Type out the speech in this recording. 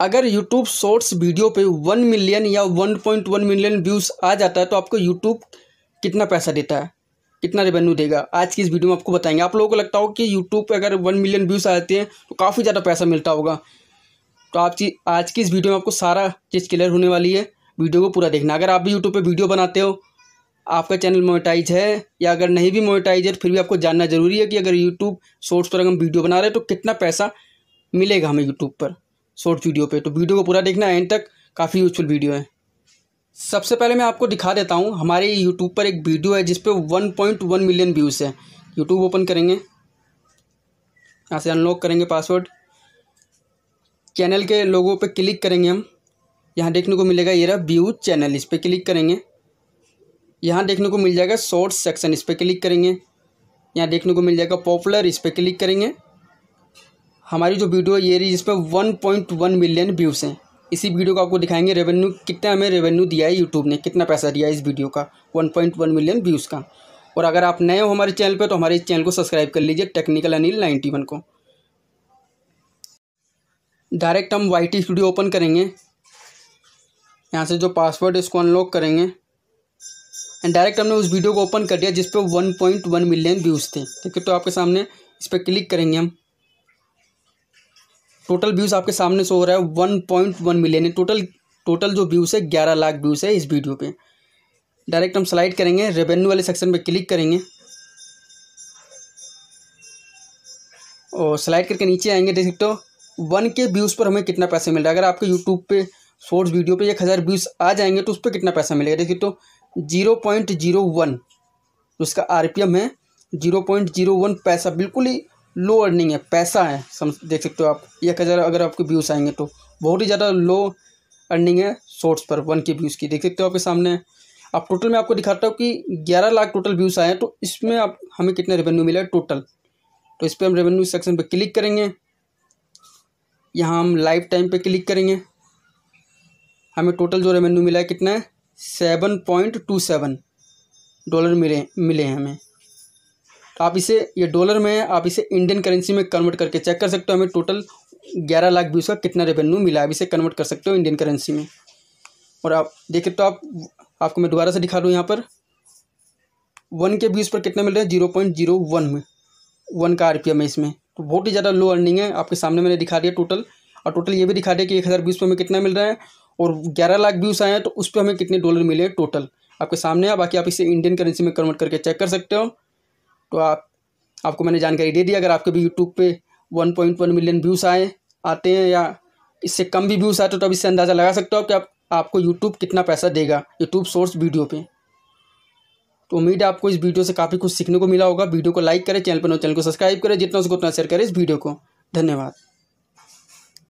अगर YouTube shorts video पे one million या one point one million views आ जाता है तो आपको यूट्यूब कितना पैसा देता है कितना रेवेन्यू देगा आज की इस वीडियो में आपको बताएंगे आप लोगों को लगता हो कि यूट्यूब पर अगर वन मिलियन व्यूज़ आ जाते हैं तो काफ़ी ज़्यादा पैसा मिलता होगा तो आप चीज आज की इस वीडियो में आपको सारा चीज़ क्लियर होने वाली है वीडियो को पूरा देखना अगर आप भी यूट्यूब पर वीडियो बनाते हो आपका चैनल मोनेटाइज है या अगर नहीं भी मोनेटाइज है तो फिर भी आपको जानना ज़रूरी है कि अगर यूट्यूब शॉर्ट्स पर अगर हम वीडियो बना रहे हैं तो कितना पैसा मिलेगा हमें यूट्यूब पर शॉर्ट वीडियो पे तो वीडियो को पूरा देखना एंड तक काफ़ी यूजफुल वीडियो है सबसे पहले मैं आपको दिखा देता हूँ हमारे यूट्यूब पर एक वीडियो है जिसपे one point one million views है यूट्यूब ओपन करेंगे यहाँ से अनलॉक करेंगे पासवर्ड चैनल के लोगों पर क्लिक करेंगे हम यहाँ देखने को मिलेगा ये व्यू चैनल इस पर क्लिक करेंगे यहाँ देखने को मिल जाएगा शॉर्ट सेक्शन इस पर क्लिक करेंगे यहाँ देखने को मिल जाएगा पॉपुलर इस पर क्लिक करेंगे हमारी जो वीडियो ये रही जिस पर one point one million views हैं इसी वीडियो को आपको दिखाएंगे रेवेन्यू कितना हमें रेवेन्यू दिया है यूट्यूब ने कितना पैसा दिया है इस वीडियो का one point one million views का और अगर आप नए हो हमारे चैनल पर तो हमारे चैनल को सब्सक्राइब कर लीजिए टेक्निकल अनिल नाइन्टी वन को डायरेक्ट हम वाई टी स्टूडियो ओपन करेंगे यहाँ से जो पासवर्ड इसको अनलॉक करेंगे एंड डायरेक्ट हमने उस वीडियो को ओपन कर दिया जिस पर one point one million views थे ठीक है तो आपके सामने इस पर क्लिक करेंगे हम टोटल व्यूज़ आपके सामने शो हो रहा है one point one million total total जो व्यूज़ है ग्यारह लाख व्यूज़ है इस वीडियो पे डायरेक्ट हम स्लाइड करेंगे रेवेन्यू वाले सेक्शन पे क्लिक करेंगे और स्लाइड करके नीचे आएंगे देख सकते हो वन के व्यूज़ पर हमें कितना पैसा मिल रहा है अगर आपके यूट्यूब पे शॉर्ट्स वीडियो पे एक हज़ार व्यूज़ आ जाएंगे तो उस पर कितना पैसा मिलेगा देख सकते हो जीरो पॉइंट जीरो वन उसका आर है जीरो पॉइंट जीरो वन पैसा बिल्कुल ही लो अर्निंग है पैसा है सम देख सकते हो आप एक हज़ार अगर आपके व्यूज़ आएंगे तो बहुत ही ज़्यादा लो अर्निंग है शॉर्ट्स पर वन के व्यूज़ की देख सकते हो आपके सामने अब टोटल मैं आपको दिखाता हूँ कि ग्यारह लाख टोटल व्यूज़ आए हैं तो इसमें आप हमें कितना रेवेन्यू मिला है टोटल तो इस पर हम रेवेन्यू सेक्शन पर क्लिक करेंगे यहाँ हम लाइफ टाइम पर क्लिक करेंगे हमें टोटल जो रेवेन्यू मिला है कितना है seven point two seven dollar मिले मिले हैं हमें आप इसे ये डॉलर में है आप इसे इंडियन करेंसी में कन्वर्ट करके चेक कर सकते हो हमें टोटल ग्यारह लाख बीस का कितना रेवेन्यू मिला है आप इसे कन्वर्ट कर सकते हो इंडियन करेंसी में और आप देखिए तो आप आपको मैं दोबारा से दिखा दूँ यहाँ पर वन के बीस पर कितना मिल रहा है जीरो पॉइंट जीरो वन में वन का आर पी एम है इसमें तो बहुत ही ज़्यादा लो अर्निंग है आपके सामने मैंने दिखा दिया टोटल और टोटल ये भी दिखा दिया कि एक हज़ार बीस पर हमें कितना मिल रहा है और ग्यारह लाख व्यूज़ आए हैं तो उस पर हमें कितने डॉलर मिले टोटल आपके सामने है बाकी आप इसे इंडियन करेंसी में कन्वर्ट करके चेक कर सकते हो तो आप आपको मैंने जानकारी दे दी अगर आपके भी यूट्यूब पे one point one million views आए आते हैं या इससे कम भी व्यूज़ आते तो आप इससे अंदाज़ा लगा सकते हो कि आप आपको यूट्यूब कितना पैसा देगा यूट्यूब सोर्स वीडियो पे तो उम्मीद है आपको इस वीडियो से काफ़ी कुछ सीखने को मिला होगा वीडियो को लाइक करें चैनल पर नो चैनल को सब्सक्राइब करें जितना उसको उतना शेयर करें इस वीडियो को धन्यवाद